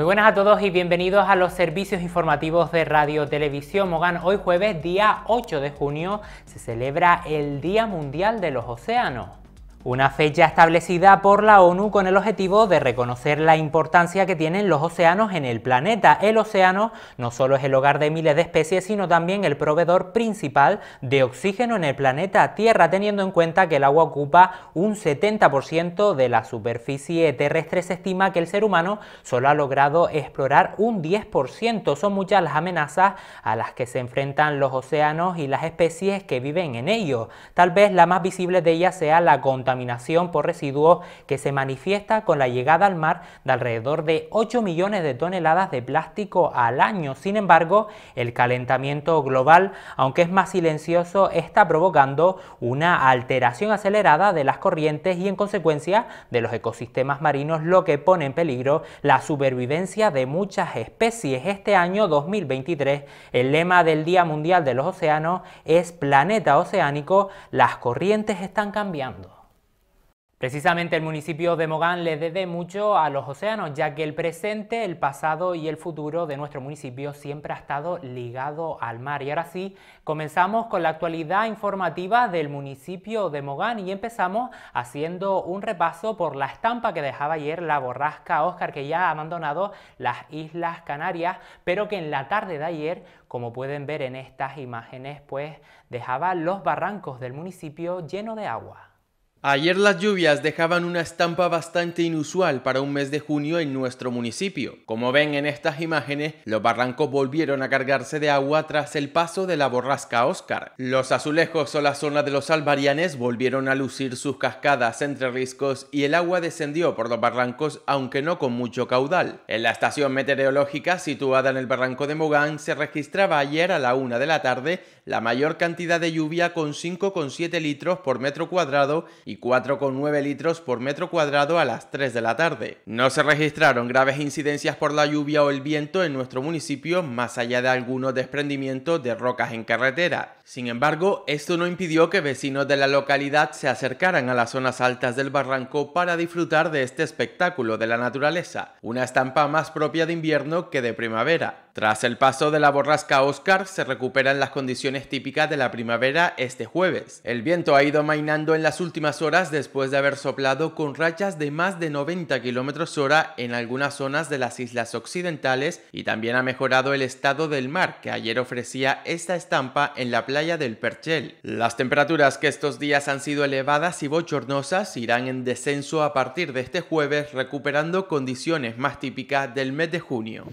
Muy buenas a todos y bienvenidos a los servicios informativos de Radio Televisión Mogán. Hoy jueves, día 8 de junio, se celebra el Día Mundial de los Océanos. Una fecha establecida por la ONU con el objetivo de reconocer la importancia que tienen los océanos en el planeta. El océano no solo es el hogar de miles de especies, sino también el proveedor principal de oxígeno en el planeta Tierra, teniendo en cuenta que el agua ocupa un 70% de la superficie terrestre. Se estima que el ser humano solo ha logrado explorar un 10%. Son muchas las amenazas a las que se enfrentan los océanos y las especies que viven en ellos. Tal vez la más visible de ellas sea la contaminación contaminación por residuos que se manifiesta con la llegada al mar de alrededor de 8 millones de toneladas de plástico al año. Sin embargo, el calentamiento global, aunque es más silencioso, está provocando una alteración acelerada de las corrientes y en consecuencia de los ecosistemas marinos, lo que pone en peligro la supervivencia de muchas especies. Este año 2023, el lema del Día Mundial de los Océanos es Planeta Oceánico, las corrientes están cambiando. Precisamente el municipio de Mogán le debe mucho a los océanos, ya que el presente, el pasado y el futuro de nuestro municipio siempre ha estado ligado al mar. Y ahora sí, comenzamos con la actualidad informativa del municipio de Mogán y empezamos haciendo un repaso por la estampa que dejaba ayer la borrasca Oscar, que ya ha abandonado las Islas Canarias, pero que en la tarde de ayer, como pueden ver en estas imágenes, pues dejaba los barrancos del municipio lleno de agua. Ayer las lluvias dejaban una estampa bastante inusual para un mes de junio en nuestro municipio. Como ven en estas imágenes, los barrancos volvieron a cargarse de agua tras el paso de la borrasca Oscar. Los azulejos o la zona de los albarianes volvieron a lucir sus cascadas entre riscos y el agua descendió por los barrancos aunque no con mucho caudal. En la estación meteorológica situada en el barranco de Mogán se registraba ayer a la una de la tarde la mayor cantidad de lluvia con 5,7 litros por metro cuadrado y 4,9 litros por metro cuadrado a las 3 de la tarde. No se registraron graves incidencias por la lluvia o el viento en nuestro municipio, más allá de algunos desprendimientos de rocas en carretera. Sin embargo, esto no impidió que vecinos de la localidad se acercaran a las zonas altas del barranco para disfrutar de este espectáculo de la naturaleza, una estampa más propia de invierno que de primavera. Tras el paso de la borrasca Oscar, se recuperan las condiciones típicas de la primavera este jueves. El viento ha ido mainando en las últimas horas después de haber soplado con rachas de más de 90 km hora en algunas zonas de las islas occidentales y también ha mejorado el estado del mar, que ayer ofrecía esta estampa en la playa del Perchel. Las temperaturas que estos días han sido elevadas y bochornosas irán en descenso a partir de este jueves, recuperando condiciones más típicas del mes de junio.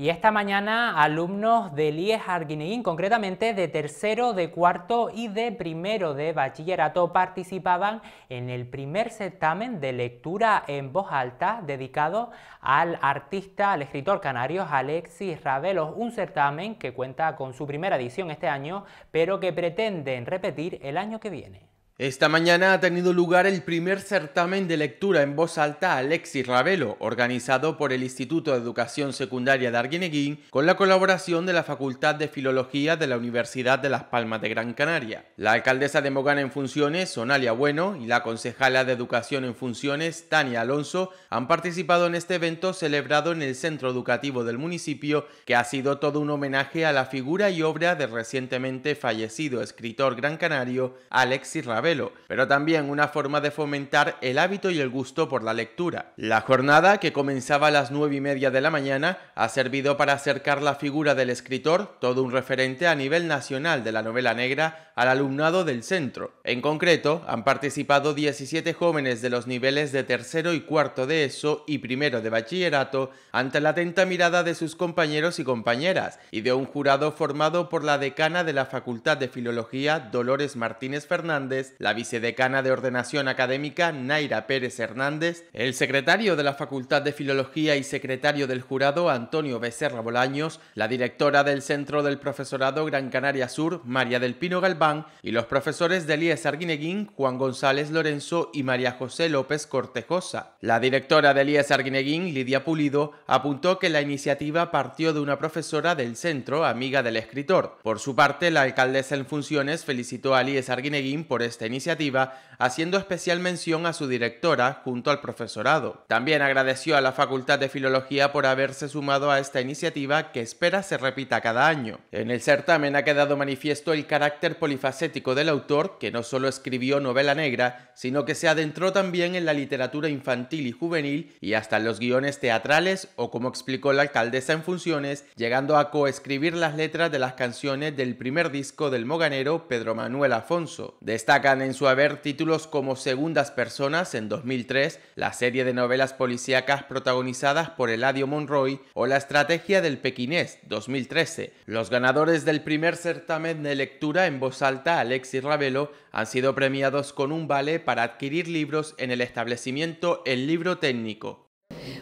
Y esta mañana alumnos del IES Arguineguín, concretamente de tercero, de cuarto y de primero de bachillerato, participaban en el primer certamen de lectura en voz alta dedicado al artista, al escritor canario Alexis Ravelos, un certamen que cuenta con su primera edición este año, pero que pretenden repetir el año que viene. Esta mañana ha tenido lugar el primer certamen de lectura en voz alta Alexis Ravelo, organizado por el Instituto de Educación Secundaria de Arguineguín con la colaboración de la Facultad de Filología de la Universidad de Las Palmas de Gran Canaria. La alcaldesa de Mogana en funciones, Sonalia Bueno, y la concejala de Educación en funciones, Tania Alonso, han participado en este evento celebrado en el centro educativo del municipio, que ha sido todo un homenaje a la figura y obra del recientemente fallecido escritor gran canario Alexis Ravelo pero también una forma de fomentar el hábito y el gusto por la lectura. La jornada, que comenzaba a las nueve y media de la mañana, ha servido para acercar la figura del escritor, todo un referente a nivel nacional de la novela negra, al alumnado del centro. En concreto, han participado 17 jóvenes de los niveles de tercero y cuarto de ESO y primero de bachillerato ante la atenta mirada de sus compañeros y compañeras y de un jurado formado por la decana de la Facultad de Filología Dolores Martínez Fernández la vicedecana de Ordenación Académica, Naira Pérez Hernández, el secretario de la Facultad de Filología y secretario del jurado, Antonio Becerra Bolaños, la directora del Centro del Profesorado Gran Canaria Sur, María del Pino Galván, y los profesores de Elías Arguineguín, Juan González Lorenzo y María José López Cortejosa. La directora de Elías Arguineguín, Lidia Pulido, apuntó que la iniciativa partió de una profesora del centro, amiga del escritor. Por su parte, la alcaldesa en funciones felicitó a Elías Arguineguín por este iniciativa, haciendo especial mención a su directora junto al profesorado. También agradeció a la Facultad de Filología por haberse sumado a esta iniciativa que espera se repita cada año. En el certamen ha quedado manifiesto el carácter polifacético del autor, que no solo escribió novela negra, sino que se adentró también en la literatura infantil y juvenil y hasta en los guiones teatrales o como explicó la alcaldesa en funciones, llegando a coescribir las letras de las canciones del primer disco del moganero Pedro Manuel Afonso. Destacan en su haber títulos como Segundas Personas en 2003, la serie de novelas policíacas protagonizadas por Eladio Monroy o La Estrategia del Pekinés, 2013. Los ganadores del primer certamen de lectura en voz alta, Alexis Ravelo, han sido premiados con un vale para adquirir libros en el establecimiento El Libro Técnico.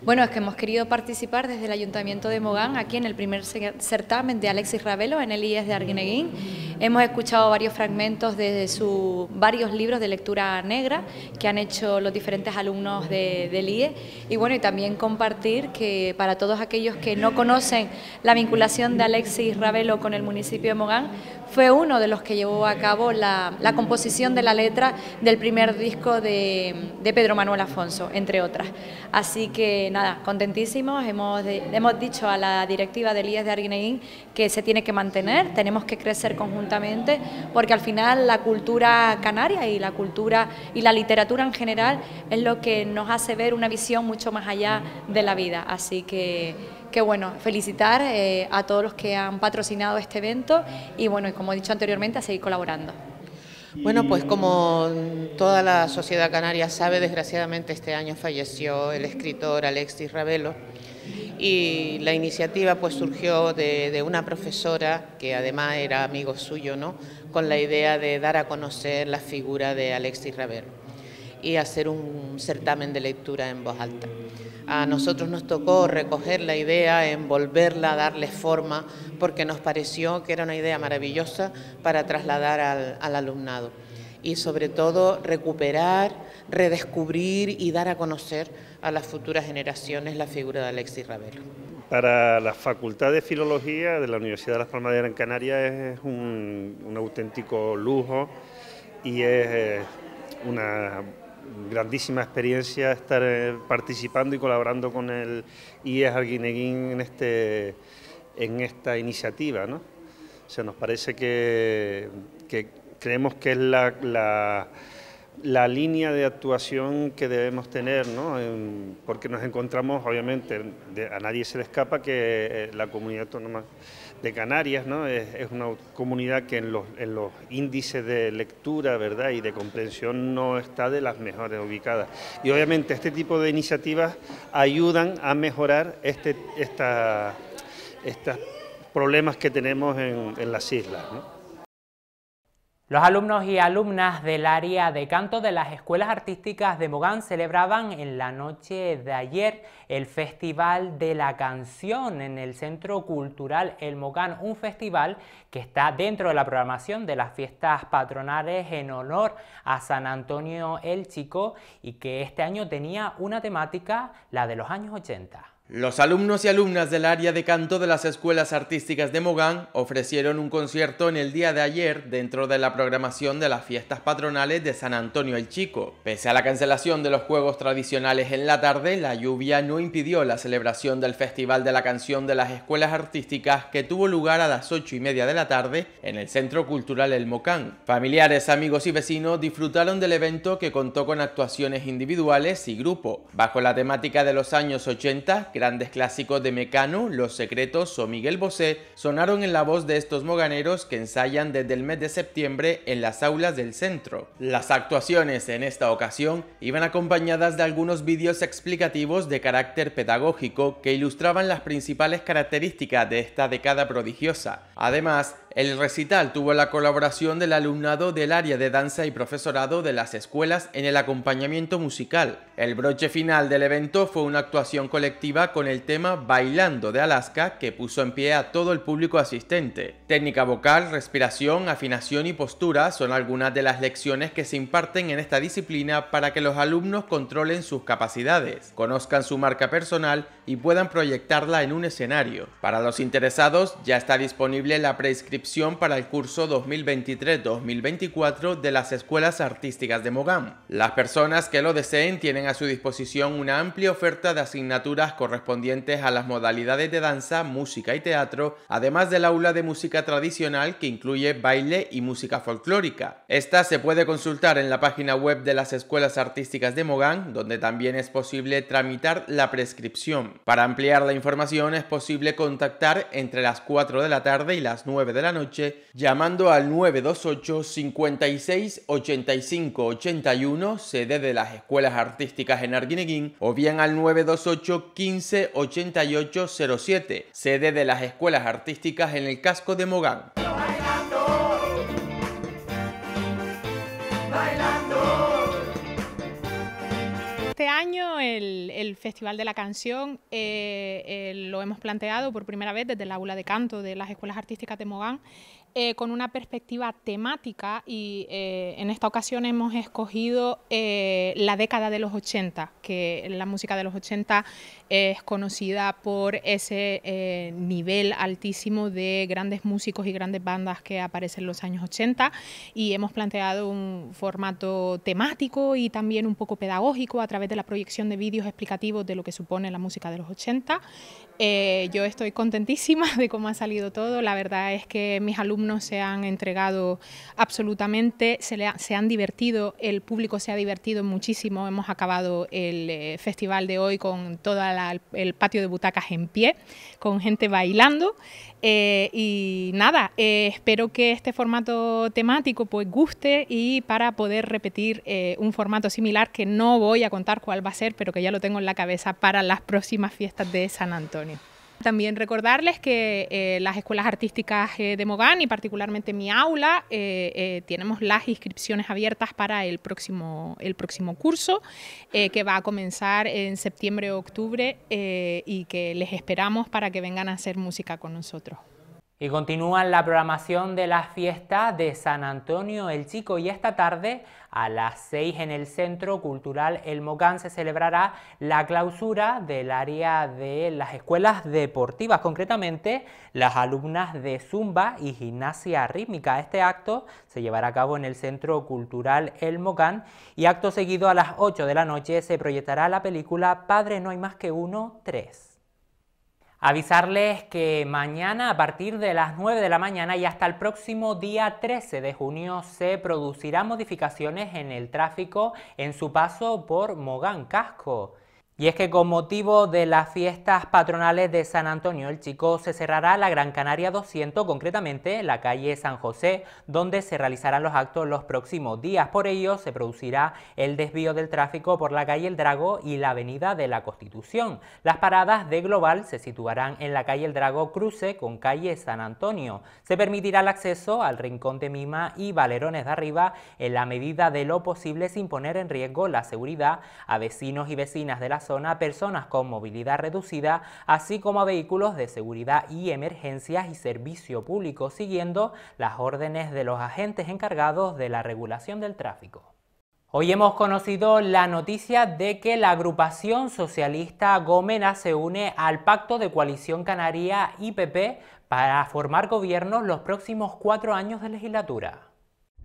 Bueno, es que hemos querido participar desde el Ayuntamiento de Mogán aquí en el primer certamen de Alexis Ravelo en el IES de Arguineguín Hemos escuchado varios fragmentos de sus varios libros de lectura negra que han hecho los diferentes alumnos de, del IE y bueno, y también compartir que para todos aquellos que no conocen la vinculación de Alexis Ravelo con el municipio de Mogán, fue uno de los que llevó a cabo la, composición de la letra del primer disco de, Pedro Manuel Afonso, entre otras. Así que nada, contentísimos, hemos, hemos dicho a la directiva del IES de Arguineguín que se tiene que mantener, tenemos que crecer conjuntamente porque al final la cultura canaria y la cultura y la literatura en general es lo que nos hace ver una visión mucho más allá de la vida. Así que, que bueno, felicitar eh, a todos los que han patrocinado este evento y bueno, y como he dicho anteriormente, a seguir colaborando. Bueno, pues como toda la sociedad canaria sabe, desgraciadamente este año falleció el escritor Alexis Ravelo y la iniciativa pues surgió de, una profesora que además era amigo suyo, con la idea de dar a conocer la figura de Alexis Raver y hacer un certamen de lectura en voz alta. A nosotros nos tocó recoger la idea, envolverla, darle forma, porque nos pareció que era una idea maravillosa para trasladar al alumnado y sobre todo recuperar, redescubrir y dar a conocer a las futuras generaciones la figura de Alexis Ravelo. Para la Facultad de Filología de la Universidad de Las Palmas de Gran Canaria es un, auténtico lujo y es eh, una grandísima experiencia estar eh, participando y colaborando con el IES Arguineguín en, este, en esta iniciativa. ¿no? nos parece que, que creemos que es la, línea de actuación que debemos tener, porque nos encontramos, obviamente, a nadie se le escapa que eh, la comunidad autónoma de Canarias es, una comunidad que en los, índices de lectura ¿verdad? y de comprensión no está de las mejores ubicadas. Y obviamente este tipo de iniciativas ayudan a mejorar este, estos problemas que tenemos en, las islas. Los alumnos y alumnas del área de canto de las escuelas artísticas de Mogán celebraban en la noche de ayer el Festival de la Canción en el Centro Cultural El Mogán, un festival que está dentro de la programación de las fiestas patronales en honor a San Antonio el Chico y que este año tenía una temática, la de los años 80. Los alumnos y alumnas del área de canto de las escuelas artísticas de Mogán ofrecieron un concierto en el día de ayer dentro de la programación de las fiestas patronales de San Antonio el Chico. Pese a la cancelación de los juegos tradicionales en la tarde, la lluvia no impidió la celebración del Festival de la Canción de las Escuelas Artísticas que tuvo lugar a las 8 y media de la tarde en el Centro Cultural El Mocán. Familiares, amigos y vecinos disfrutaron del evento que contó con actuaciones individuales y grupo, bajo la temática de los años 80 Grandes clásicos de Mecano, Los Secretos o Miguel Bosé sonaron en la voz de estos moganeros que ensayan desde el mes de septiembre en las aulas del centro. Las actuaciones en esta ocasión iban acompañadas de algunos vídeos explicativos de carácter pedagógico que ilustraban las principales características de esta década prodigiosa. Además, el recital tuvo la colaboración del alumnado del área de danza y profesorado de las escuelas en el acompañamiento musical. El broche final del evento fue una actuación colectiva con el tema Bailando de Alaska que puso en pie a todo el público asistente. Técnica vocal, respiración, afinación y postura son algunas de las lecciones que se imparten en esta disciplina para que los alumnos controlen sus capacidades, conozcan su marca personal y puedan proyectarla en un escenario. Para los interesados ya está disponible la prescripción para el curso 2023-2024 de las Escuelas Artísticas de Mogán. Las personas que lo deseen tienen a su disposición una amplia oferta de asignaturas correspondientes a las modalidades de danza, música y teatro, además del aula de música tradicional que incluye baile y música folclórica. Esta se puede consultar en la página web de las Escuelas Artísticas de Mogán, donde también es posible tramitar la prescripción. Para ampliar la información es posible contactar entre las 4 de la tarde y las 9 de la noche noche llamando al 928 56 85 81, sede de las Escuelas Artísticas en Arguineguín, o bien al 928 15 88 sede de las Escuelas Artísticas en el casco de Mogán. año el, Festival de la Canción eh, eh, lo hemos planteado por primera vez desde el aula de canto de las escuelas artísticas de Mogán eh, con una perspectiva temática y eh, en esta ocasión hemos escogido eh, la década de los 80, que la música de los 80 es conocida por ese nivel altísimo de grandes músicos y grandes bandas que aparecen en los años 80 y hemos planteado un formato temático y también un poco pedagógico a través de la proyección de vídeos explicativos de lo que supone la música de los 80. Eh, yo estoy contentísima de cómo ha salido todo. La verdad es que mis alumnos se han entregado absolutamente, se, han divertido, el público se ha divertido muchísimo. Hemos acabado el eh, festival de hoy con todo el patio de butacas en pie, con gente bailando. Eh, y nada, espero que este formato temático pues guste y para poder repetir un formato similar que no voy a contar cuál va a ser, pero que ya lo tengo en la cabeza para las próximas fiestas de San Antonio. También recordarles que eh, las escuelas artísticas eh, de Mogán y particularmente mi aula, eh, tenemos las inscripciones abiertas para el próximo, el próximo curso que va a comenzar en septiembre o octubre y que les esperamos para que vengan a hacer música con nosotros. Y continúa la programación de la fiesta de San Antonio el Chico y esta tarde a las 6 en el Centro Cultural El Mocán se celebrará la clausura del área de las escuelas deportivas, concretamente las alumnas de Zumba y Gimnasia Rítmica. Este acto se llevará a cabo en el Centro Cultural El Mocán y acto seguido a las 8 de la noche se proyectará la película Padre no hay más que uno tres. Avisarles que mañana a partir de las 9 de la mañana y hasta el próximo día 13 de junio se producirán modificaciones en el tráfico en su paso por Mogán Casco. Y es que con motivo de las fiestas patronales de San Antonio el Chico se cerrará la Gran Canaria 200, concretamente la calle San José, donde se realizarán los actos los próximos días. Por ello se producirá el desvío del tráfico por la calle El Drago y la avenida de la Constitución. Las paradas de Global se situarán en la calle El Drago Cruce con calle San Antonio. Se permitirá el acceso al Rincón de Mima y Valerones de Arriba en la medida de lo posible sin poner en riesgo la seguridad a vecinos y vecinas de la a personas con movilidad reducida, así como a vehículos de seguridad y emergencias y servicio público, siguiendo las órdenes de los agentes encargados de la regulación del tráfico. Hoy hemos conocido la noticia de que la agrupación socialista Gómena se une al pacto de coalición canaria IPP para formar gobiernos los próximos cuatro años de legislatura.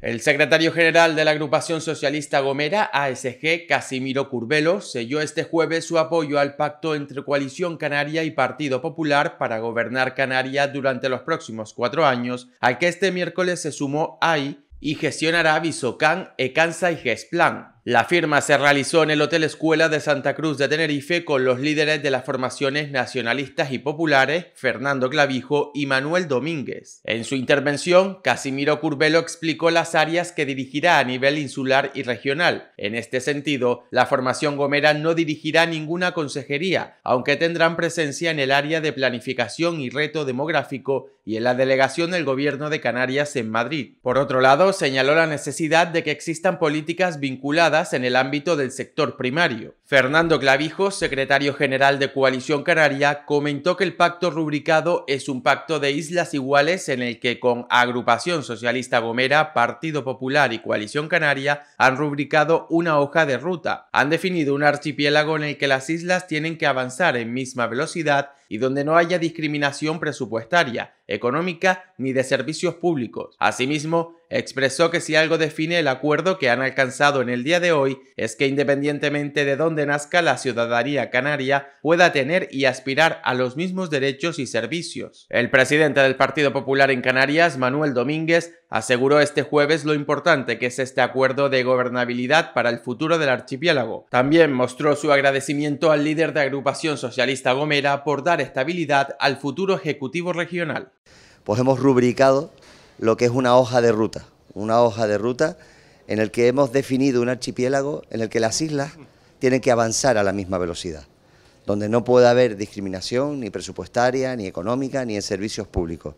El secretario general de la agrupación socialista Gomera, ASG, Casimiro Curbelo, selló este jueves su apoyo al pacto entre Coalición Canaria y Partido Popular para gobernar Canaria durante los próximos cuatro años, al que este miércoles se sumó AI y gestionará Visocan Ecanza y Gesplan. La firma se realizó en el Hotel Escuela de Santa Cruz de Tenerife con los líderes de las formaciones nacionalistas y populares, Fernando Clavijo y Manuel Domínguez. En su intervención, Casimiro Curbelo explicó las áreas que dirigirá a nivel insular y regional. En este sentido, la formación Gomera no dirigirá ninguna consejería, aunque tendrán presencia en el área de planificación y reto demográfico y en la delegación del Gobierno de Canarias en Madrid. Por otro lado, señaló la necesidad de que existan políticas vinculadas en el ámbito del sector primario. Fernando Clavijo, secretario general de Coalición Canaria, comentó que el pacto rubricado es un pacto de islas iguales en el que con Agrupación Socialista Gomera, Partido Popular y Coalición Canaria han rubricado una hoja de ruta. Han definido un archipiélago en el que las islas tienen que avanzar en misma velocidad y donde no haya discriminación presupuestaria, económica ni de servicios públicos. Asimismo, expresó que si algo define el acuerdo que han alcanzado en el día de hoy es que independientemente de dónde nazca la ciudadanía canaria pueda tener y aspirar a los mismos derechos y servicios. El presidente del Partido Popular en Canarias, Manuel Domínguez, aseguró este jueves lo importante que es este acuerdo de gobernabilidad para el futuro del archipiélago. También mostró su agradecimiento al líder de agrupación socialista Gomera por dar estabilidad al futuro Ejecutivo Regional. Pues hemos rubricado lo que es una hoja de ruta, una hoja de ruta en el que hemos definido un archipiélago en el que las islas tienen que avanzar a la misma velocidad, donde no puede haber discriminación ni presupuestaria, ni económica, ni en servicios públicos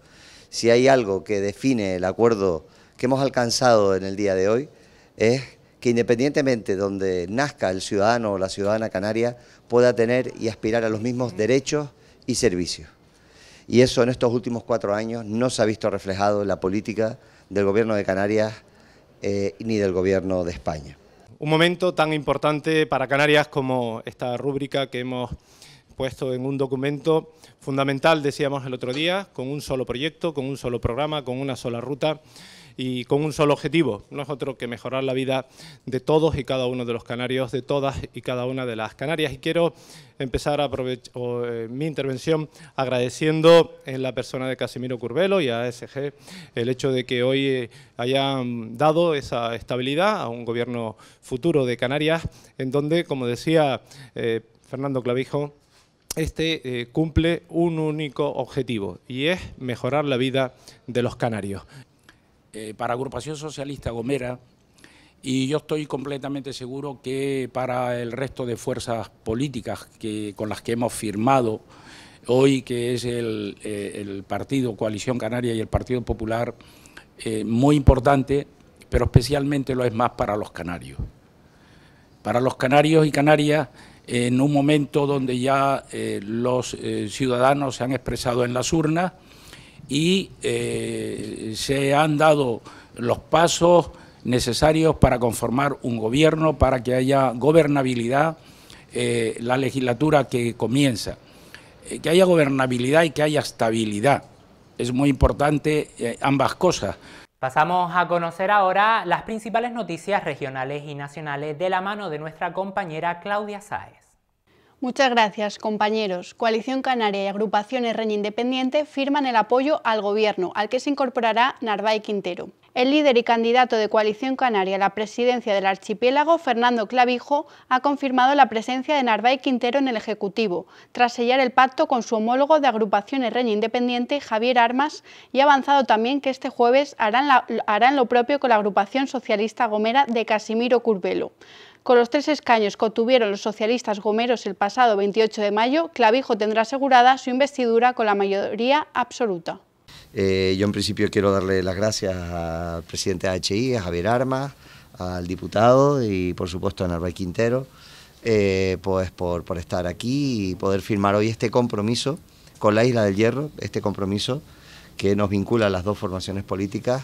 si hay algo que define el acuerdo que hemos alcanzado en el día de hoy, es que independientemente donde nazca el ciudadano o la ciudadana canaria, pueda tener y aspirar a los mismos derechos y servicios. Y eso en estos últimos cuatro años no se ha visto reflejado en la política del gobierno de Canarias eh, ni del gobierno de España. Un momento tan importante para Canarias como esta rúbrica que hemos puesto en un documento fundamental, decíamos el otro día, con un solo proyecto, con un solo programa, con una sola ruta y con un solo objetivo, no es otro que mejorar la vida de todos y cada uno de los canarios, de todas y cada una de las canarias. Y quiero empezar eh, mi intervención agradeciendo en la persona de Casimiro Curbelo y a ASG el hecho de que hoy eh, hayan dado esa estabilidad a un gobierno futuro de Canarias, en donde, como decía eh, Fernando Clavijo, este eh, cumple un único objetivo y es mejorar la vida de los canarios. Eh, para Agrupación Socialista Gomera, y yo estoy completamente seguro que para el resto de fuerzas políticas que, con las que hemos firmado hoy, que es el, eh, el partido Coalición Canaria y el Partido Popular, muy importante, pero especialmente lo es más para los canarios. Para los canarios y canarias en un momento donde ya eh, los eh, ciudadanos se han expresado en las urnas y eh, se han dado los pasos necesarios para conformar un gobierno, para que haya gobernabilidad la legislatura que comienza. que haya gobernabilidad y que haya estabilidad. Es muy importante ambas cosas Pasamos a conocer ahora las principales noticias regionales y nacionales de la mano de nuestra compañera Claudia Sáez. Muchas gracias, compañeros. Coalición Canaria y Agrupación Herreña Independiente firman el apoyo al Gobierno, al que se incorporará Narváez Quintero. El líder y candidato de Coalición Canaria a la presidencia del archipiélago, Fernando Clavijo, ha confirmado la presencia de Narváez Quintero en el Ejecutivo, tras sellar el pacto con su homólogo de Agrupación Herreña Independiente, Javier Armas, y ha avanzado también que este jueves harán, harán lo propio con la Agrupación Socialista Gomera de Casimiro Curbelo. Con los tres escaños que obtuvieron los socialistas gomeros el pasado 28 de mayo, Clavijo tendrá asegurada su investidura con la mayoría absoluta. Eh, yo en principio quiero darle las gracias al presidente de HI, a Javier Armas, al diputado y por supuesto a Narváez Quintero, eh, pues por, por estar aquí y poder firmar hoy este compromiso con la Isla del Hierro, este compromiso que nos vincula a las dos formaciones políticas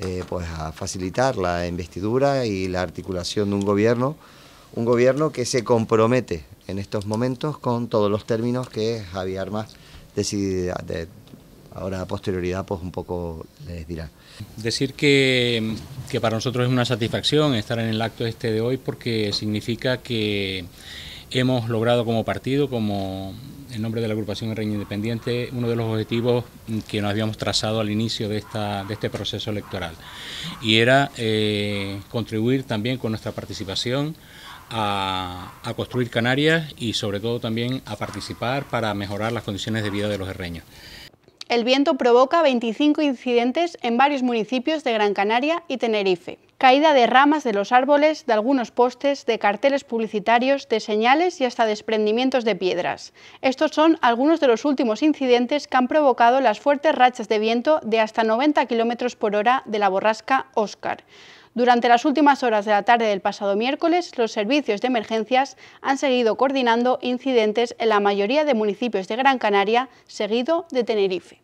eh, pues a facilitar la investidura y la articulación de un gobierno, un gobierno que se compromete en estos momentos con todos los términos que Javier Armas ahora a posterioridad pues un poco les dirá. Decir que, que para nosotros es una satisfacción estar en el acto este de hoy porque significa que hemos logrado como partido, como en nombre de la agrupación El Independiente, uno de los objetivos que nos habíamos trazado al inicio de, este proceso electoral. Y era eh, contribuir también con nuestra participación a, a, construir Canarias y sobre todo también a participar para mejorar las condiciones de vida de los herreños el viento provoca 25 incidentes en varios municipios de Gran Canaria y Tenerife. Caída de ramas de los árboles, de algunos postes, de carteles publicitarios, de señales y hasta desprendimientos de piedras. Estos son algunos de los últimos incidentes que han provocado las fuertes rachas de viento de hasta 90 km por hora de la borrasca Oscar. Durante las últimas horas de la tarde del pasado miércoles, los servicios de emergencias han seguido coordinando incidentes en la mayoría de municipios de Gran Canaria, seguido de Tenerife.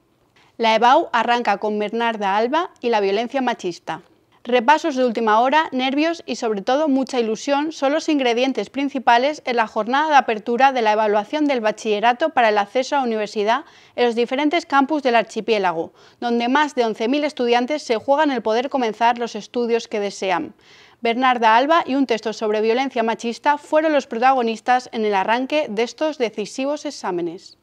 La EBAU arranca con Bernarda Alba y la violencia machista repasos de última hora, nervios y sobre todo mucha ilusión son los ingredientes principales en la jornada de apertura de la evaluación del bachillerato para el acceso a la universidad en los diferentes campus del archipiélago, donde más de 11.000 estudiantes se juegan el poder comenzar los estudios que desean. Bernarda Alba y un texto sobre violencia machista fueron los protagonistas en el arranque de estos decisivos exámenes.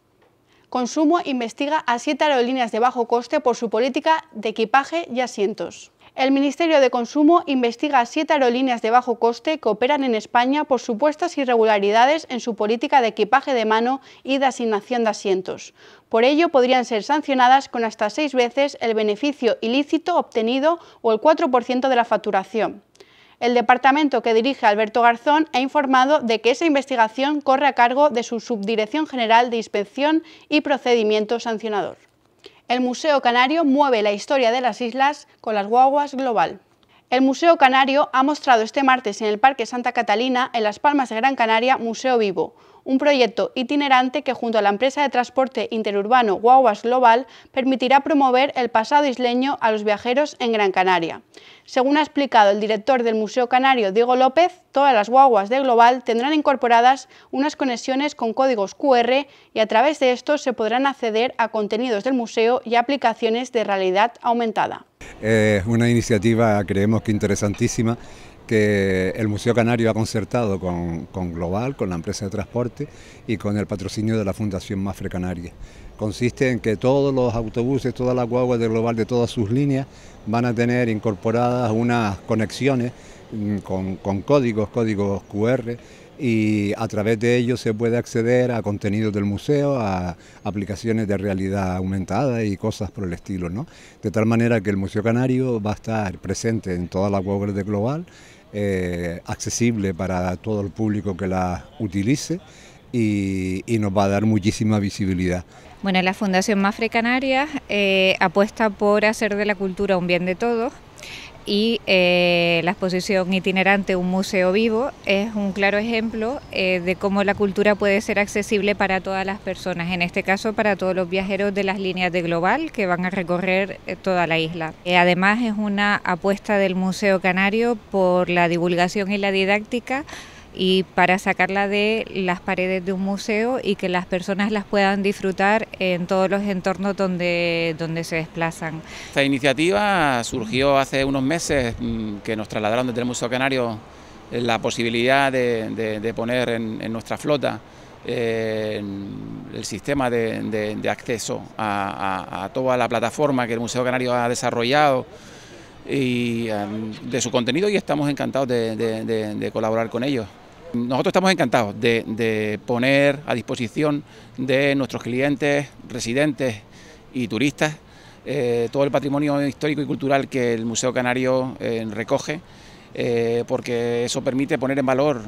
Consumo investiga a siete aerolíneas de bajo coste por su política de equipaje y asientos. El Ministerio de Consumo investiga siete aerolíneas de bajo coste que operan en España por supuestas irregularidades en su política de equipaje de mano y de asignación de asientos. Por ello, podrían ser sancionadas con hasta seis veces el beneficio ilícito obtenido o el 4% de la facturación. El departamento que dirige Alberto Garzón ha informado de que esa investigación corre a cargo de su Subdirección General de Inspección y Procedimiento Sancionador el Museo Canario mueve la historia de las islas con las guaguas global. El Museo Canario ha mostrado este martes en el Parque Santa Catalina, en Las Palmas de Gran Canaria, Museo Vivo, un proyecto itinerante que junto a la empresa de transporte interurbano Guaguas Global permitirá promover el pasado isleño a los viajeros en Gran Canaria. Según ha explicado el director del Museo Canario, Diego López, todas las guaguas de Global tendrán incorporadas unas conexiones con códigos QR y a través de estos se podrán acceder a contenidos del museo y aplicaciones de realidad aumentada. Es una iniciativa creemos que interesantísima que el Museo Canario ha concertado con, Global, con la empresa de transporte y con el patrocinio de la Fundación Mafre Canaria. Consiste en que todos los autobuses, todas las guaguas de Global de todas sus líneas van a tener incorporadas unas conexiones mm, con, códigos, códigos QR y a través de ellos se puede acceder a contenidos del museo, a aplicaciones de realidad aumentada y cosas por el estilo, ¿no? De tal manera que el Museo Canario va a estar presente en toda la guaguas de Global eh, accesible para todo el público que la utilice y, nos va a dar muchísima visibilidad. Bueno, la Fundación Mafre Canarias eh, apuesta por hacer de la cultura un bien de todos y eh, la exposición itinerante Un Museo Vivo es un claro ejemplo eh, de cómo la cultura puede ser accesible para todas las personas, en este caso para todos los viajeros de las líneas de Global que van a recorrer eh, toda la isla. además es una apuesta del Museo Canario por la divulgación y la didáctica y para sacarla de las paredes de un museo y que las personas las puedan disfrutar en todos los entornos donde, donde se desplazan. Esta iniciativa surgió hace unos meses mm, que nos trasladaron desde el Museo Canario eh, la posibilidad de, poner en, nuestra flota eh, el sistema de, acceso a, toda la plataforma que el Museo Canario ha desarrollado y em, de su contenido y estamos encantados de colaborar con ellos. Nosotros estamos encantados de, poner a disposición de nuestros clientes, residentes y turistas eh, todo el patrimonio histórico y cultural que el Museo Canario eh, recoge, eh, porque eso permite poner en valor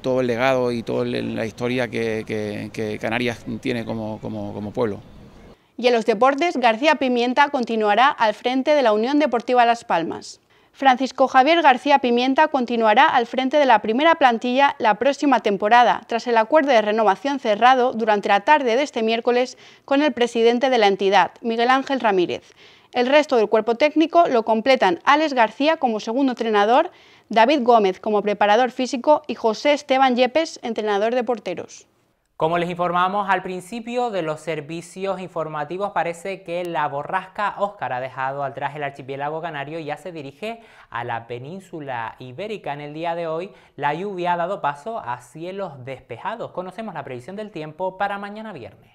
todo el legado y toda la historia que, Canarias tiene como, como pueblo. Y en los deportes, García Pimienta continuará al frente de la Unión Deportiva Las Palmas. Francisco Javier García Pimienta continuará al frente de la primera plantilla la próxima temporada, tras el acuerdo de renovación cerrado durante la tarde de este miércoles con el presidente de la entidad, Miguel Ángel Ramírez. El resto del cuerpo técnico lo completan Alex García como segundo entrenador, David Gómez como preparador físico y José Esteban Yepes, entrenador de porteros. Como les informamos al principio de los servicios informativos, parece que la borrasca Oscar ha dejado atrás el archipiélago canario y ya se dirige a la península ibérica. En el día de hoy, la lluvia ha dado paso a cielos despejados. Conocemos la previsión del tiempo para mañana viernes.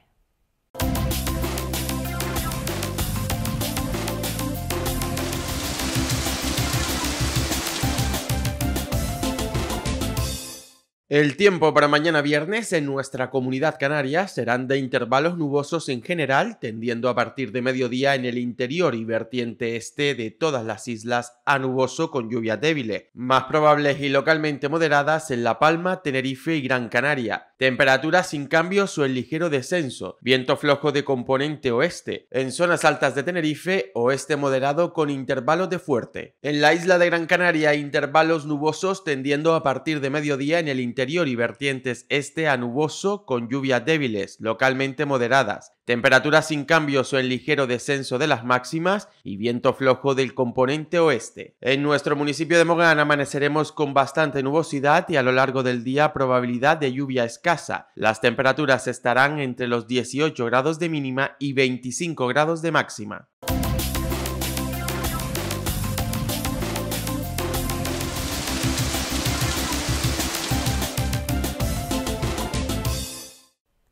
El tiempo para mañana viernes en nuestra comunidad canaria serán de intervalos nubosos en general, tendiendo a partir de mediodía en el interior y vertiente este de todas las islas a nuboso con lluvia débil, más probables y localmente moderadas en La Palma, Tenerife y Gran Canaria. Temperaturas sin cambios o en ligero descenso, viento flojo de componente oeste, en zonas altas de Tenerife, oeste moderado con intervalos de fuerte. En la isla de Gran Canaria, intervalos nubosos tendiendo a partir de mediodía en el interior interior y vertientes este a nuboso con lluvias débiles, localmente moderadas, temperaturas sin cambios o en ligero descenso de las máximas y viento flojo del componente oeste. En nuestro municipio de Mogán amaneceremos con bastante nubosidad y a lo largo del día probabilidad de lluvia escasa. Las temperaturas estarán entre los 18 grados de mínima y 25 grados de máxima.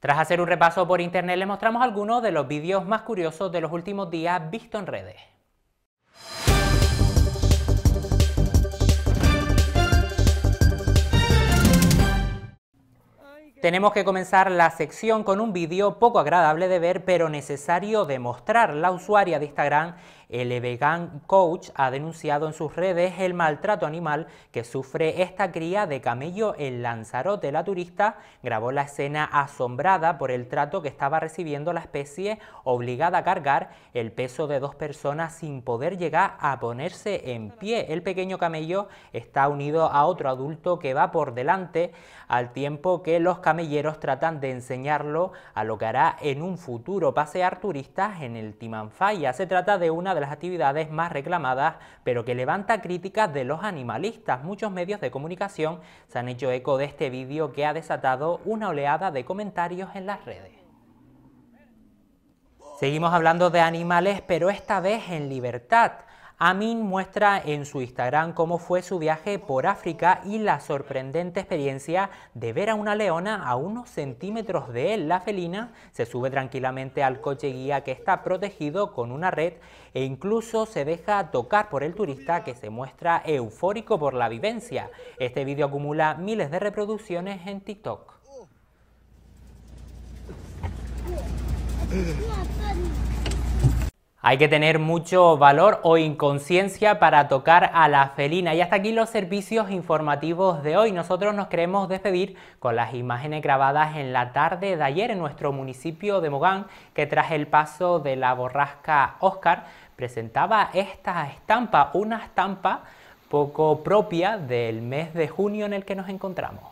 Tras hacer un repaso por internet, les mostramos algunos de los vídeos más curiosos de los últimos días visto en redes. Tenemos que comenzar la sección con un vídeo poco agradable de ver, pero necesario de mostrar. La usuaria de Instagram el vegan coach ha denunciado en sus redes el maltrato animal que sufre esta cría de camello en Lanzarote. La turista grabó la escena asombrada por el trato que estaba recibiendo la especie obligada a cargar el peso de dos personas sin poder llegar a ponerse en pie. El pequeño camello está unido a otro adulto que va por delante al tiempo que los camelleros tratan de enseñarlo a lo que hará en un futuro pasear turistas en el Timanfaya. Se trata de una actividades más reclamadas, pero que levanta críticas de los animalistas. Muchos medios de comunicación se han hecho eco de este vídeo que ha desatado una oleada de comentarios en las redes. Seguimos hablando de animales, pero esta vez en libertad. Amin muestra en su Instagram cómo fue su viaje por África y la sorprendente experiencia de ver a una leona a unos centímetros de él. La felina se sube tranquilamente al coche guía que está protegido con una red e incluso se deja tocar por el turista que se muestra eufórico por la vivencia. Este vídeo acumula miles de reproducciones en TikTok. Hay que tener mucho valor o inconsciencia para tocar a la felina. Y hasta aquí los servicios informativos de hoy. Nosotros nos queremos despedir con las imágenes grabadas en la tarde de ayer en nuestro municipio de Mogán, que tras el paso de la borrasca Oscar presentaba esta estampa, una estampa poco propia del mes de junio en el que nos encontramos.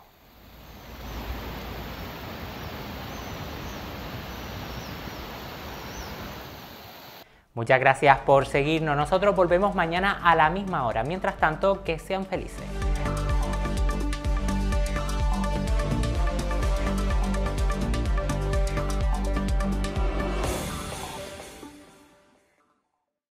Muchas gracias por seguirnos. Nosotros volvemos mañana a la misma hora. Mientras tanto, que sean felices.